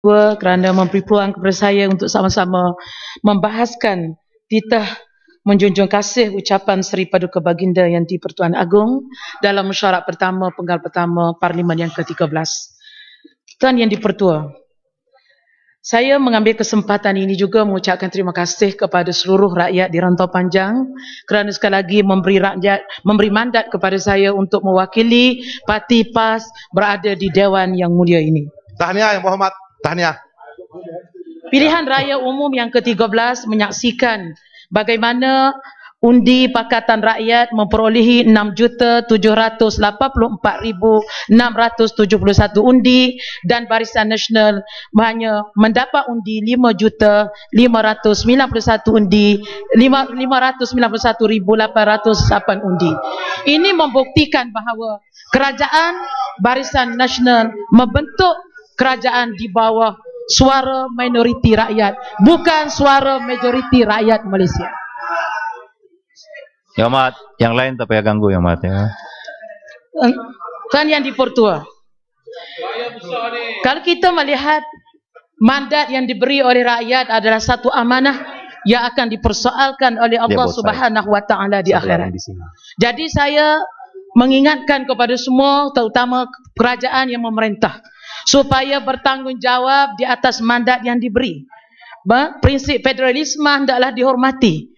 kedua kerana memberi peluang kepada saya untuk sama-sama membahaskan titah menjunjung kasih ucapan Seri Paduka Baginda yang di Pertuan Agong dalam mesyuarat pertama penggal pertama Parlimen yang ke-13. Tuan Yang Dipertua, saya mengambil kesempatan ini juga mengucapkan terima kasih kepada seluruh rakyat di rantau panjang kerana sekali lagi memberi rakyat memberi mandat kepada saya untuk mewakili parti PAS berada di dewan yang mulia ini. Tahniah yang berhormat. Tahniah. Pilihan raya umum yang ke-13 menyaksikan bagaimana undi Pakatan Rakyat memperolehi 6,784,671 undi dan Barisan Nasional hanya mendapat undi 5,591 undi undi. Ini membuktikan bahawa kerajaan Barisan Nasional membentuk kerajaan di bawah suara minoriti rakyat bukan suara majoriti rakyat Malaysia Ya Mat, yang lain tak payah ganggu Ya Mat ya. Eh, kan yang di Portua. kalau kita melihat mandat yang diberi oleh rakyat adalah satu amanah yang akan dipersoalkan oleh Allah subhanahu wa ta'ala di akhirat jadi saya mengingatkan kepada semua terutama kerajaan yang memerintah supaya bertanggungjawab di atas mandat yang diberi. Ba? Prinsip federalisme hendaklah dihormati.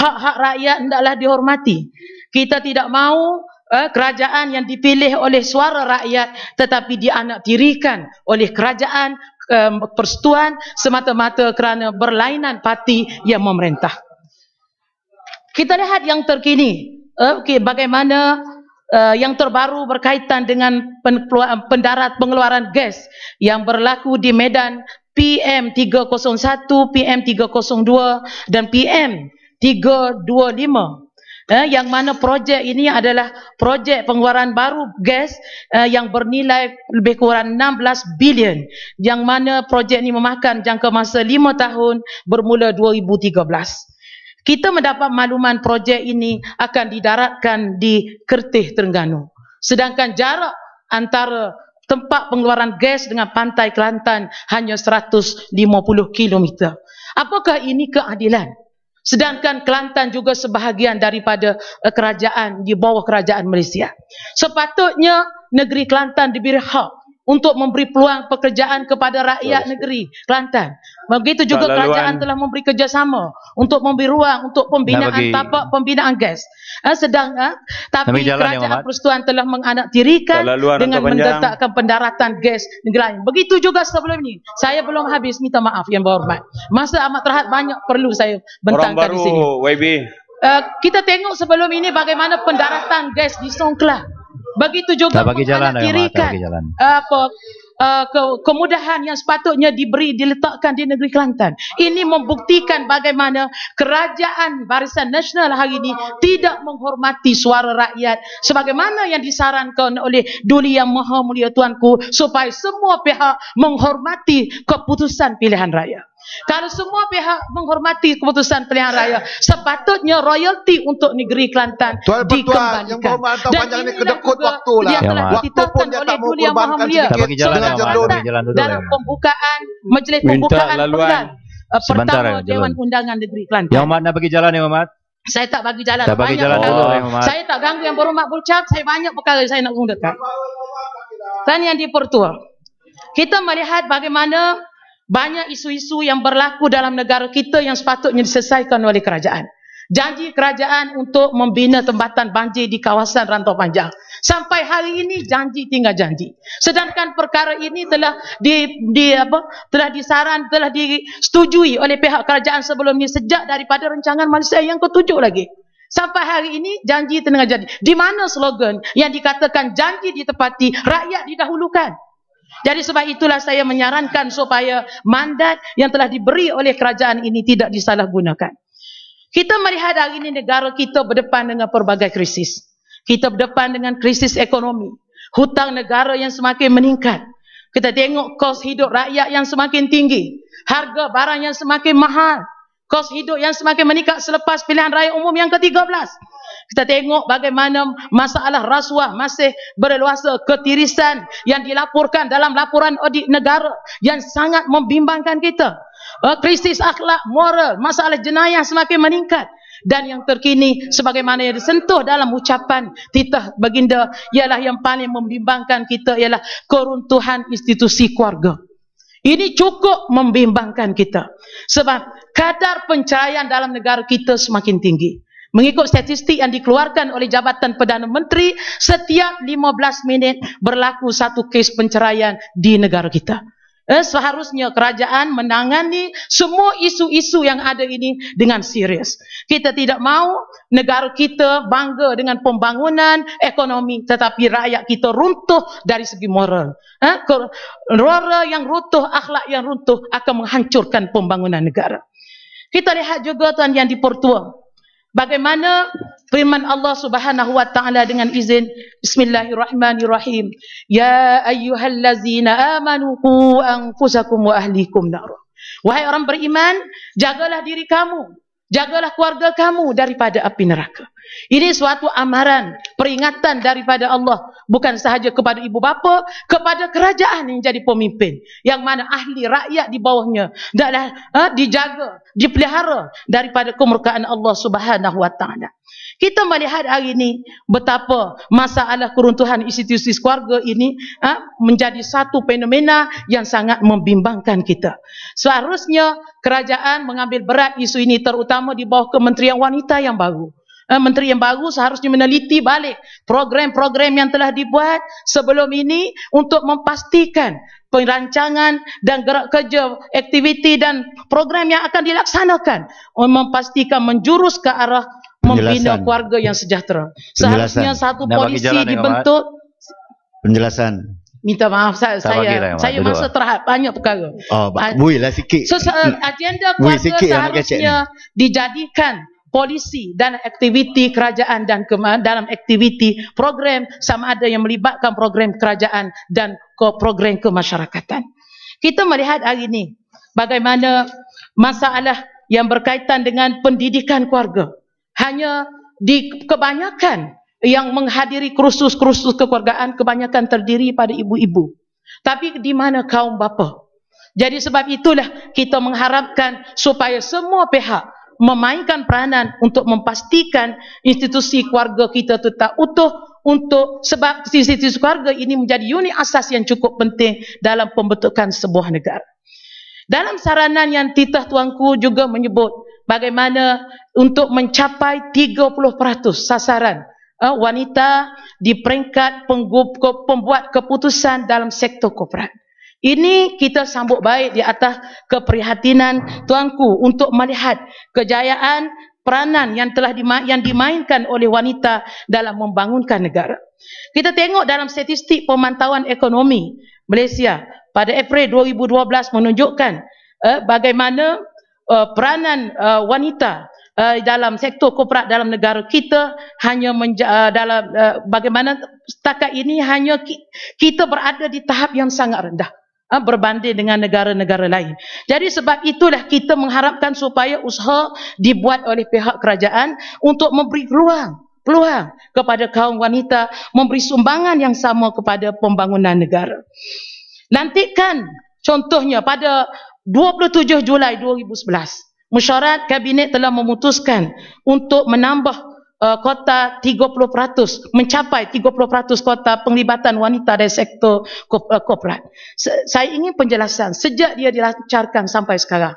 Hak-hak rakyat hendaklah dihormati. Kita tidak mahu eh, kerajaan yang dipilih oleh suara rakyat tetapi dianaktirikan oleh kerajaan eh, persetuan semata-mata kerana berlainan parti yang memerintah. Kita lihat yang terkini. Eh, okay, bagaimana uh, yang terbaru berkaitan dengan eh, pendarat pengeluaran gas yang berlaku di Medan PM301, PM302 dan PM325 eh, yang mana projek ini adalah projek pengeluaran baru gas eh, yang bernilai lebih kurang 16 bilion yang mana projek ini memakan jangka masa 5 tahun bermula 2013 kita mendapat makluman projek ini akan didaratkan di Kertih Terengganu. Sedangkan jarak antara tempat pengeluaran gas dengan pantai Kelantan hanya 150 km. Apakah ini keadilan? Sedangkan Kelantan juga sebahagian daripada eh, kerajaan di bawah kerajaan Malaysia. Sepatutnya negeri Kelantan diberi hak untuk memberi peluang pekerjaan kepada rakyat negeri Kelantan. Begitu juga Laluan. kerajaan telah memberi kerjasama untuk memberi ruang untuk pembinaan bagi... tapak pembinaan gas. Eh, sedang eh, tapi ya, kerajaan persekutuan telah tirikan dengan mendetakkan pendaratan gas negara lain. Begitu juga sebelum ini. Saya belum habis minta maaf yang berhormat. Masa amat terhad banyak perlu saya bentangkan baru, di sini. YB. Uh, eh, kita tengok sebelum ini bagaimana pendaratan gas di Songkla. Begitu juga bagi jalan kirikan lah, jalan. Eh, apa, uh, ke kemudahan yang sepatutnya diberi, diletakkan di negeri Kelantan. Ini membuktikan bagaimana kerajaan barisan nasional hari ini tidak menghormati suara rakyat. Sebagaimana yang disarankan oleh Duli Yang Maha Mulia Tuanku supaya semua pihak menghormati keputusan pilihan rakyat. Kalau semua pihak menghormati keputusan pilihan raya, sepatutnya royalti untuk negeri Kelantan Tuan dikembalikan. Tuan yang panjang ini kedekut waktu lah. Yang telah ditetapkan oleh dunia maha mulia. Dalam pembukaan, majlis pembukaan Minta pembukaan. Laluan. Eh, Sebentar, Pertama eh, jalan. Dewan Undangan Negeri Kelantan. Yang Mat nak bagi jalan ya Mat? Saya tak bagi jalan. Tak bagi jalan dulu oh. Saya tak ganggu yang berumat bulcap. Saya banyak perkara saya nak undangkan. Tanya yang di Pertua. Kita melihat bagaimana banyak isu-isu yang berlaku dalam negara kita yang sepatutnya diselesaikan oleh kerajaan. Janji kerajaan untuk membina tempatan banjir di kawasan rantau panjang. Sampai hari ini janji tinggal janji. Sedangkan perkara ini telah di, di apa, telah disaran, telah disetujui oleh pihak kerajaan sebelum ini sejak daripada rencangan Malaysia yang ketujuh lagi. Sampai hari ini janji tengah janji. Di mana slogan yang dikatakan janji ditepati, rakyat didahulukan? Jadi sebab itulah saya menyarankan supaya mandat yang telah diberi oleh kerajaan ini tidak disalahgunakan. Kita melihat hari ini negara kita berdepan dengan pelbagai krisis. Kita berdepan dengan krisis ekonomi. Hutang negara yang semakin meningkat. Kita tengok kos hidup rakyat yang semakin tinggi. Harga barang yang semakin mahal. Kos hidup yang semakin meningkat selepas pilihan raya umum yang ke-13. Kita tengok bagaimana masalah rasuah masih berluasa, ketirisan yang dilaporkan dalam laporan audit negara yang sangat membimbangkan kita. Eh, krisis akhlak moral, masalah jenayah semakin meningkat dan yang terkini sebagaimana yang disentuh dalam ucapan titah baginda ialah yang paling membimbangkan kita ialah keruntuhan institusi keluarga. Ini cukup membimbangkan kita sebab kadar pencahayaan dalam negara kita semakin tinggi. Mengikut statistik yang dikeluarkan oleh Jabatan Perdana Menteri, setiap 15 minit berlaku satu kes penceraian di negara kita. Eh, seharusnya kerajaan menangani semua isu-isu yang ada ini dengan serius. Kita tidak mahu negara kita bangga dengan pembangunan ekonomi tetapi rakyat kita runtuh dari segi moral. Eh, moral yang runtuh, akhlak yang runtuh akan menghancurkan pembangunan negara. Kita lihat juga tuan yang di dipertua. Bagaimana firman Allah Subhanahu wa taala dengan izin Bismillahirrahmanirrahim. Ya ayyuhallazina amanu qu anfusakum wa ahlikum nar. Wahai orang beriman, jagalah diri kamu, jagalah keluarga kamu daripada api neraka. Ini suatu amaran, peringatan daripada Allah. Bukan sahaja kepada ibu bapa, kepada kerajaan yang jadi pemimpin. Yang mana ahli rakyat di bawahnya. Dalam, ha, eh, dijaga, dipelihara daripada kemurkaan Allah SWT. Kita melihat hari ini betapa masalah keruntuhan institusi keluarga ini ha, menjadi satu fenomena yang sangat membimbangkan kita. Seharusnya kerajaan mengambil berat isu ini terutama di bawah kementerian wanita yang baru. Eh, menteri yang baru seharusnya meneliti balik program-program yang telah dibuat sebelum ini untuk memastikan perancangan dan gerak kerja aktiviti dan program yang akan dilaksanakan untuk oh, memastikan menjurus ke arah membina keluarga yang sejahtera seharusnya satu polisi dibentuk penjelasan Minta maaf saya Sabar saya, kira, saya masa terhad banyak perkara. Oh, builah ah, sikit. So, hmm. agenda keluarga seharusnya dijadikan polisi dan aktiviti kerajaan dan dalam aktiviti program sama ada yang melibatkan program kerajaan dan program kemasyarakatan. Kita melihat hari ini bagaimana masalah yang berkaitan dengan pendidikan keluarga hanya di kebanyakan yang menghadiri kursus-kursus kekeluargaan kebanyakan terdiri pada ibu-ibu. Tapi di mana kaum bapa? Jadi sebab itulah kita mengharapkan supaya semua pihak memainkan peranan untuk memastikan institusi keluarga kita tetap utuh untuk sebab institusi keluarga ini menjadi unit asas yang cukup penting dalam pembentukan sebuah negara. Dalam saranan yang titah tuanku juga menyebut bagaimana untuk mencapai 30% sasaran uh, wanita di peringkat pembuat keputusan dalam sektor korporat. Ini kita sambut baik di atas keprihatinan tuanku untuk melihat kejayaan peranan yang telah dima yang dimainkan oleh wanita dalam membangunkan negara. Kita tengok dalam statistik pemantauan ekonomi Malaysia pada April 2012 menunjukkan eh, bagaimana eh, peranan eh, wanita eh, dalam sektor korporat dalam negara kita hanya menja eh, dalam eh, bagaimana setakat ini hanya ki kita berada di tahap yang sangat rendah. Ah, berbanding dengan negara-negara lain. Jadi sebab itulah kita mengharapkan supaya usaha dibuat oleh pihak kerajaan untuk memberi peluang, peluang kepada kaum wanita memberi sumbangan yang sama kepada pembangunan negara. Nantikan contohnya pada 27 Julai 2011, mesyuarat kabinet telah memutuskan untuk menambah Eh, kota 30% mencapai 30% kota penglibatan wanita dari sektor eh, korporat. Saya ingin penjelasan sejak dia dilancarkan sampai sekarang.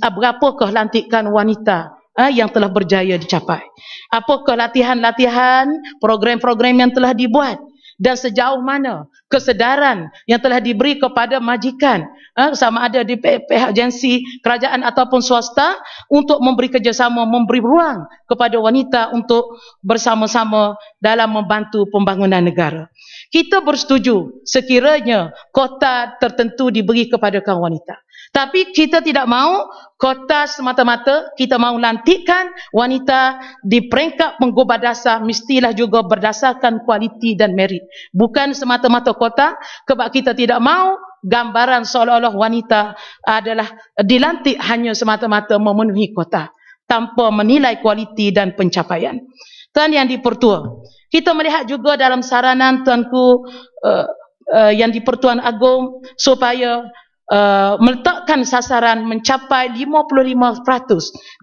Ah, berapakah lantikan wanita eh, yang telah berjaya dicapai? Apakah latihan-latihan, program-program yang telah dibuat dan sejauh mana kesedaran yang telah diberi kepada majikan eh, sama ada di pihak agensi kerajaan ataupun swasta untuk memberi kerjasama, memberi ruang kepada wanita untuk bersama-sama dalam membantu pembangunan negara. Kita bersetuju sekiranya kota tertentu diberi kepada kaum wanita. Tapi kita tidak mahu kota semata-mata, kita mahu lantikan wanita di peringkat penggubah dasar mestilah juga berdasarkan kualiti dan merit. Bukan semata-mata kota, sebab kita tidak mahu gambaran seolah-olah wanita adalah dilantik hanya semata-mata memenuhi kota tanpa menilai kualiti dan pencapaian. Tuan yang dipertua, kita melihat juga dalam saranan tuanku uh, uh, yang dipertuan agung supaya Uh, meletakkan sasaran mencapai 55%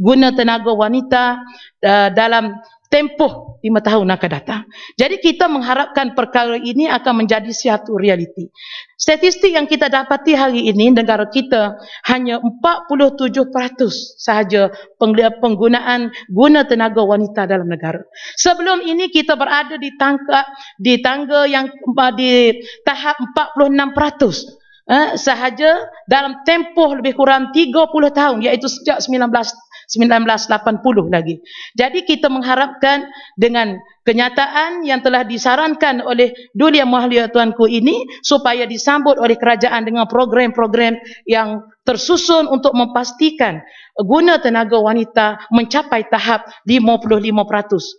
guna tenaga wanita uh, dalam tempoh lima tahun akan datang. Jadi kita mengharapkan perkara ini akan menjadi satu realiti. Statistik yang kita dapati hari ini negara kita hanya 47% sahaja penggunaan guna tenaga wanita dalam negara. Sebelum ini kita berada di tangga di tangga yang eh, di tahap 46% Eh, sahaja dalam tempoh lebih kurang 30 tahun iaitu sejak 1980 lagi. Jadi kita mengharapkan dengan kenyataan yang telah disarankan oleh Dulia Mahlia Tuanku ini supaya disambut oleh kerajaan dengan program-program yang tersusun untuk memastikan guna tenaga wanita mencapai tahap 55%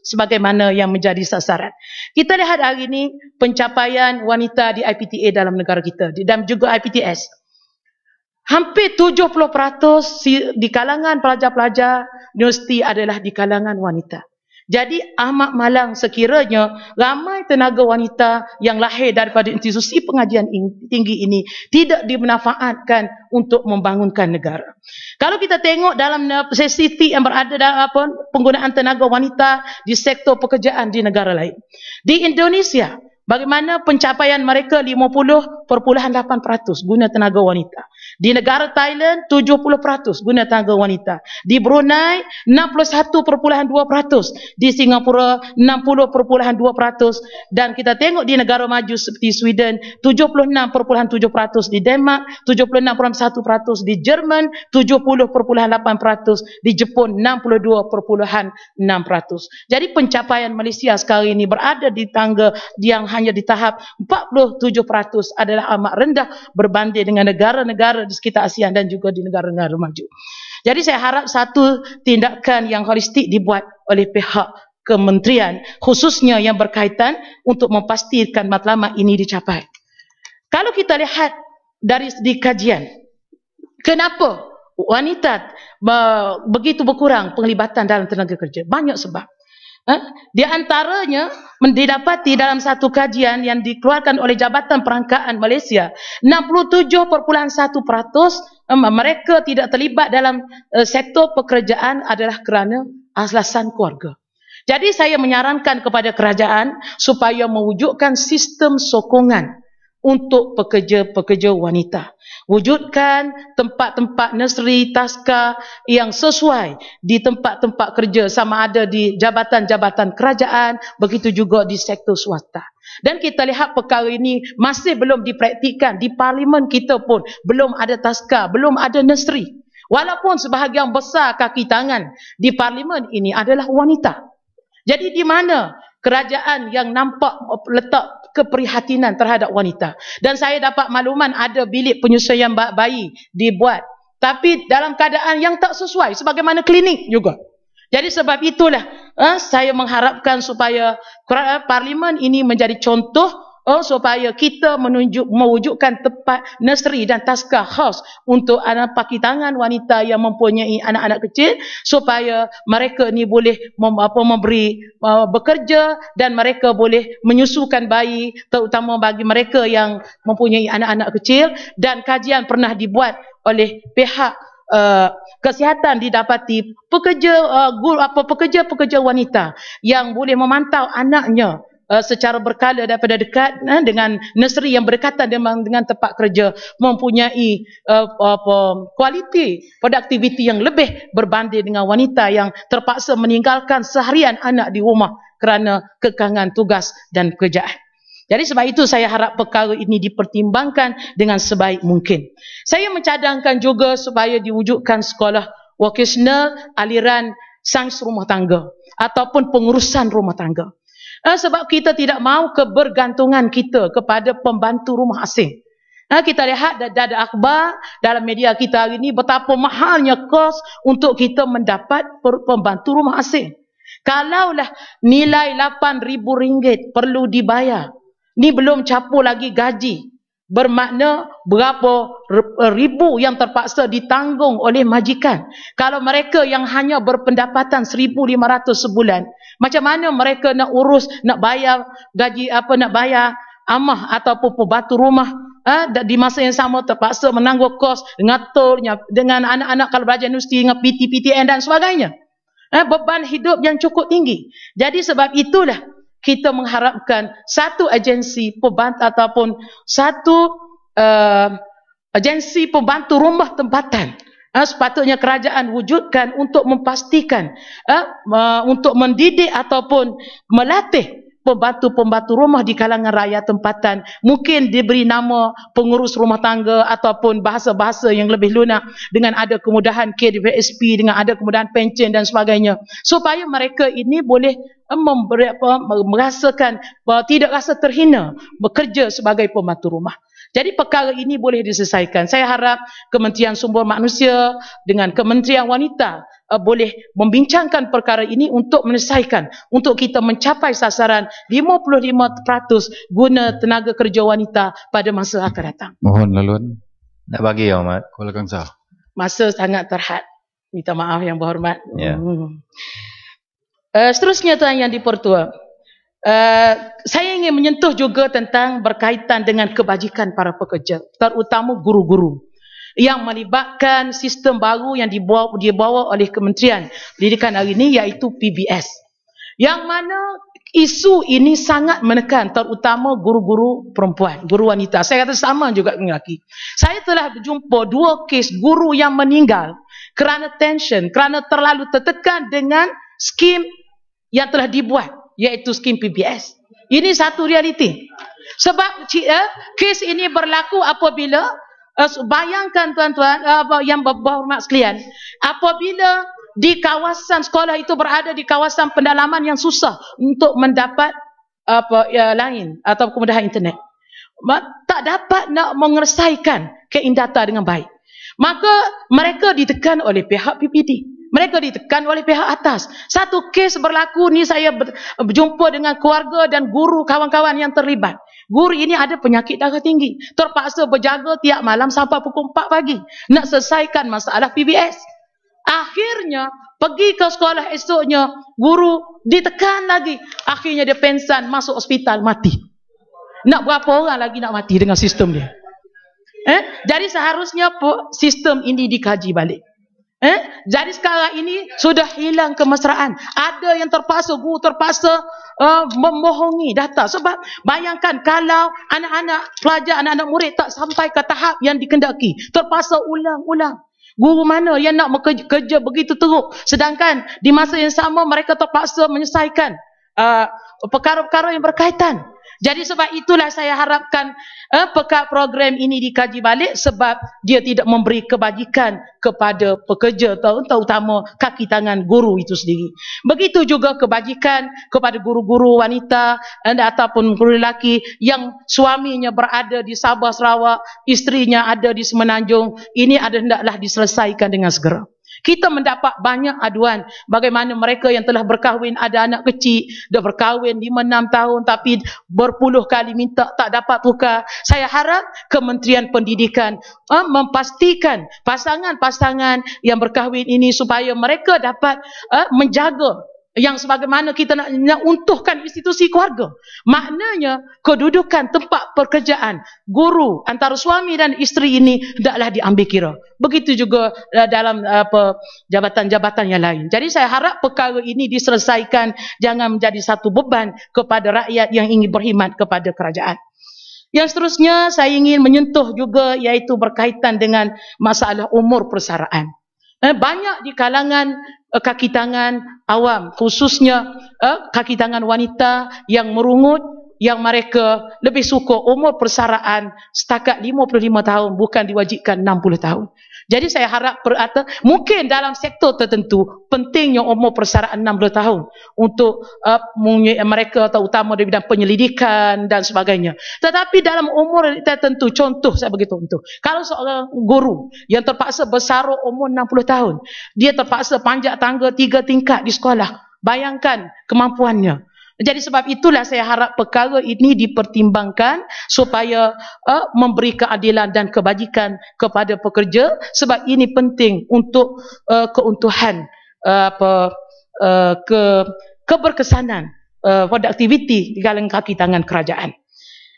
sebagaimana yang menjadi sasaran. Kita lihat hari ini pencapaian wanita di IPTA dalam negara kita dan juga IPTS. Hampir 70% di kalangan pelajar-pelajar universiti adalah di kalangan wanita. Jadi amat malang sekiranya ramai tenaga wanita yang lahir daripada institusi pengajian tinggi ini tidak dimanfaatkan untuk membangunkan negara. Kalau kita tengok dalam sesiti yang berada dalam apa, penggunaan tenaga wanita di sektor pekerjaan di negara lain. Di Indonesia, bagaimana pencapaian mereka 50.8% guna tenaga wanita. Di negara Thailand 70% guna tangga wanita. Di Brunei 61.2%, di Singapura 60.2% dan kita tengok di negara maju seperti Sweden 76.7%, di Denmark 76.1%, di Jerman 70.8%, di Jepun 62.6%. Jadi pencapaian Malaysia sekarang ini berada di tangga yang hanya di tahap 47% adalah amat rendah berbanding dengan negara-negara di sekitar ASEAN dan juga di negara-negara maju. Jadi saya harap satu tindakan yang holistik dibuat oleh pihak kementerian khususnya yang berkaitan untuk memastikan matlamat ini dicapai. Kalau kita lihat dari segi kajian, kenapa wanita eh, begitu berkurang penglibatan dalam tenaga kerja? Banyak sebab. Ha? Di antaranya mendapati dalam satu kajian yang dikeluarkan oleh Jabatan Perangkaan Malaysia, 67.1% mereka tidak terlibat dalam eh, sektor pekerjaan adalah kerana alasan keluarga. Jadi saya menyarankan kepada kerajaan supaya mewujudkan sistem sokongan untuk pekerja-pekerja wanita. Wujudkan tempat-tempat nursery, taska yang sesuai di tempat-tempat kerja sama ada di jabatan-jabatan kerajaan, begitu juga di sektor swasta. Dan kita lihat perkara ini masih belum dipraktikkan di parlimen kita pun belum ada taska, belum ada nursery. Walaupun sebahagian besar kaki tangan di parlimen ini adalah wanita. Jadi di mana kerajaan yang nampak letak keprihatinan terhadap wanita dan saya dapat makluman ada bilik penyusuan bayi dibuat tapi dalam keadaan yang tak sesuai sebagaimana klinik juga jadi sebab itulah eh, saya mengharapkan supaya eh, parlimen ini menjadi contoh Oh supaya kita menunjuk, mewujudkan tempat nursery dan taska house untuk anak paki tangan wanita yang mempunyai anak-anak kecil supaya mereka ni boleh mem, apa, memberi uh, bekerja dan mereka boleh menyusukan bayi terutama bagi mereka yang mempunyai anak-anak kecil dan kajian pernah dibuat oleh pihak uh, kesihatan didapati pekerja uh, guru apa pekerja-pekerja wanita yang boleh memantau anaknya Eh, secara berkala daripada dekat eh, dengan nursery yang berdekatan dengan, dengan tempat kerja mempunyai eh, kualiti uh, uh, produktiviti yang lebih berbanding dengan wanita yang terpaksa meninggalkan seharian anak di rumah kerana kekangan tugas dan kerjaan. Jadi sebab itu saya harap perkara ini dipertimbangkan dengan sebaik mungkin. Saya mencadangkan juga supaya diwujudkan sekolah vocational aliran sains rumah tangga ataupun pengurusan rumah tangga. Ah, sebab kita tidak mahu kebergantungan kita kepada pembantu rumah asing. Nah, kita lihat ada akhbar dalam media kita hari ini betapa mahalnya kos untuk kita mendapat pembantu rumah asing. Kalaulah nilai RM8,000 perlu dibayar. Ini belum capur lagi gaji bermakna berapa eh, ribu yang terpaksa ditanggung oleh majikan kalau mereka yang hanya berpendapatan 1500 sebulan macam mana mereka nak urus nak bayar gaji apa nak bayar amah ataupun pembantu rumah ha? di masa yang sama terpaksa menanggung kos dengan tolnya dengan anak-anak kalau belajar universiti dengan PT PTN dan sebagainya ha? beban hidup yang cukup tinggi jadi sebab itulah kita mengharapkan satu agensi pembantu ataupun satu uh, agensi pembantu rumah tempatan uh, sepatutnya kerajaan wujudkan untuk memastikan uh, uh, untuk mendidik ataupun melatih pembantu-pembantu rumah di kalangan rakyat tempatan mungkin diberi nama pengurus rumah tangga ataupun bahasa-bahasa yang lebih lunak dengan ada kemudahan KDPSP dengan ada kemudahan pencen dan sebagainya supaya mereka ini boleh eh, memberi apa merasakan bahawa tidak rasa terhina bekerja sebagai pembantu rumah jadi perkara ini boleh diselesaikan. Saya harap Kementerian Sumber Manusia dengan Kementerian Wanita uh, boleh membincangkan perkara ini untuk menyelesaikan untuk kita mencapai sasaran 55% guna tenaga kerja wanita pada masa akan datang. Mohon laluan. Nak bagi ya, Ahmad. Kuala Kangsar. Masa sangat terhad. Minta maaf yang berhormat. Ya. Yeah. Hmm. Uh, seterusnya tuan yang dipertua. pertua Eh, saya ingin menyentuh juga tentang berkaitan dengan kebajikan para pekerja, terutama guru-guru yang melibatkan sistem baru yang dibawa, dibawa oleh Kementerian Pendidikan hari ini iaitu PBS. Yang mana isu ini sangat menekan terutama guru-guru perempuan, guru wanita. Saya kata sama juga dengan lelaki. Saya telah berjumpa dua kes guru yang meninggal kerana tension, kerana terlalu tertekan dengan skim yang telah dibuat iaitu skim PBS. Ini satu realiti. Sebab eh, kes ini berlaku apabila eh, bayangkan tuan-tuan eh, yang berhormat sekalian, apabila di kawasan sekolah itu berada di kawasan pendalaman yang susah untuk mendapat apa ya, lain atau kemudahan internet. tak dapat nak mengeresaikan keindata dengan baik. Maka mereka ditekan oleh pihak PPD. Mereka ditekan oleh pihak atas. Satu kes berlaku ni saya berjumpa dengan keluarga dan guru kawan-kawan yang terlibat. Guru ini ada penyakit darah tinggi. Terpaksa berjaga tiap malam sampai pukul 4 pagi. Nak selesaikan masalah PBS. Akhirnya pergi ke sekolah esoknya guru ditekan lagi. Akhirnya dia pensan masuk hospital mati. Nak berapa orang lagi nak mati dengan sistem dia. Eh? Jadi seharusnya sistem ini dikaji balik. Eh? Jadi sekarang ini sudah hilang kemesraan. Ada yang terpaksa, guru terpaksa uh, membohongi data. Sebab bayangkan kalau anak-anak pelajar, anak-anak murid tak sampai ke tahap yang dikendaki. Terpaksa ulang-ulang. Guru mana yang nak bekerja, kerja begitu teruk. Sedangkan di masa yang sama mereka terpaksa menyelesaikan eh, perkara-perkara uh, yang berkaitan. Jadi sebab itulah saya harapkan eh, pekat program ini dikaji balik sebab dia tidak memberi kebajikan kepada pekerja atau terutama kaki tangan guru itu sendiri. Begitu juga kebajikan kepada guru-guru wanita and, eh, ataupun guru lelaki yang suaminya berada di Sabah, Sarawak, istrinya ada di Semenanjung. Ini ada hendaklah diselesaikan dengan segera. Kita mendapat banyak aduan bagaimana mereka yang telah berkahwin ada anak kecil, dah berkahwin 5 6 tahun tapi berpuluh kali minta tak dapat tukar. Saya harap Kementerian Pendidikan uh, memastikan pasangan-pasangan yang berkahwin ini supaya mereka dapat uh, menjaga yang sebagaimana kita nak, nak untuhkan institusi keluarga. Maknanya kedudukan tempat pekerjaan guru antara suami dan isteri ini hendaklah diambil kira. Begitu juga eh, dalam apa jabatan-jabatan yang lain. Jadi saya harap perkara ini diselesaikan jangan menjadi satu beban kepada rakyat yang ingin berkhidmat kepada kerajaan. Yang seterusnya saya ingin menyentuh juga iaitu berkaitan dengan masalah umur persaraan. Eh, banyak di kalangan uh, kaki tangan awam khususnya uh, kaki tangan wanita yang merungut yang mereka lebih suka umur persaraan setakat 55 tahun bukan diwajibkan 60 tahun. Jadi saya harap berata, mungkin dalam sektor tertentu pentingnya umur persaraan 60 tahun untuk uh, mereka terutama di bidang penyelidikan dan sebagainya. Tetapi dalam umur tertentu, contoh saya begitu contoh. Kalau seorang guru yang terpaksa bersaruh umur 60 tahun, dia terpaksa panjat tangga tiga tingkat di sekolah. Bayangkan kemampuannya. Jadi sebab itulah saya harap perkara ini dipertimbangkan supaya uh, memberi keadilan dan kebajikan kepada pekerja sebab ini penting untuk uh, keuntuhan uh, apa uh, ke keberkesanan uh, produktiviti di kalangan kaki tangan kerajaan.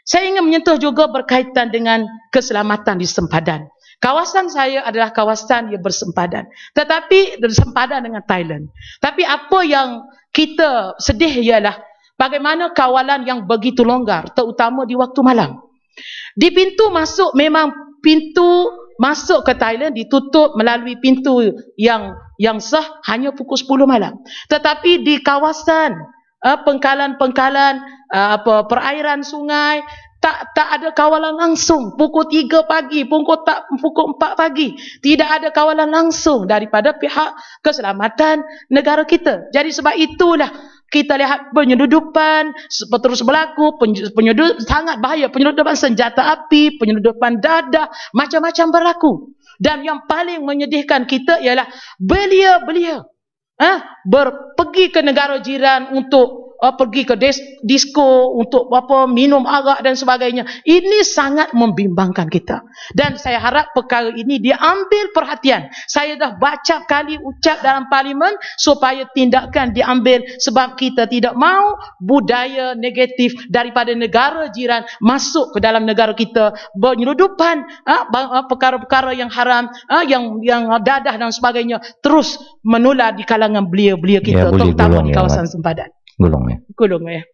Saya ingin menyentuh juga berkaitan dengan keselamatan di sempadan. Kawasan saya adalah kawasan yang bersempadan. Tetapi bersempadan dengan Thailand. Tapi apa yang kita sedih ialah Bagaimana kawalan yang begitu longgar terutama di waktu malam. Di pintu masuk memang pintu masuk ke Thailand ditutup melalui pintu yang yang sah hanya pukul 10 malam. Tetapi di kawasan eh, pengkalan-pengkalan eh, apa perairan sungai tak tak ada kawalan langsung pukul 3 pagi pukul tak pukul 4 pagi tidak ada kawalan langsung daripada pihak keselamatan negara kita jadi sebab itulah kita lihat penyeludupan terus berlaku, penyeludup, sangat bahaya penyeludupan senjata api, penyeludupan dadah, macam-macam berlaku. Dan yang paling menyedihkan kita ialah belia-belia ha? berpergi ke negara jiran untuk uh, pergi ke dis- disco untuk apa minum arak dan sebagainya. Ini sangat membimbangkan kita. Dan saya harap perkara ini diambil perhatian. Saya dah baca kali ucap dalam parlimen supaya tindakan diambil sebab kita tidak mahu budaya negatif daripada negara jiran masuk ke dalam negara kita penyeludupan uh, perkara-perkara yang haram uh, yang yang dadah dan sebagainya terus menular di kalangan belia-belia kita ya, terutama di kawasan sempadan golongnya. Golongnya.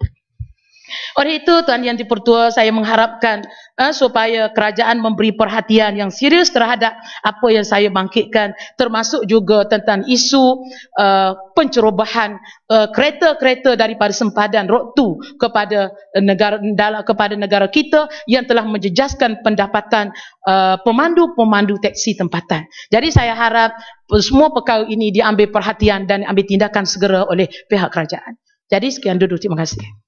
Oleh itu Tuan Yang Dipertua saya mengharapkan eh, supaya kerajaan memberi perhatian yang serius terhadap apa yang saya bangkitkan termasuk juga tentang isu eh, pencerobohan eh, kereta-kereta eh, daripada sempadan Rotu kepada eh, negara dalam, kepada negara kita yang telah menjejaskan pendapatan eh, pemandu-pemandu eh, teksi tempatan. Jadi saya harap semua perkara ini diambil perhatian dan ambil tindakan segera oleh pihak kerajaan. Jadi sekian dulu, terima kasih.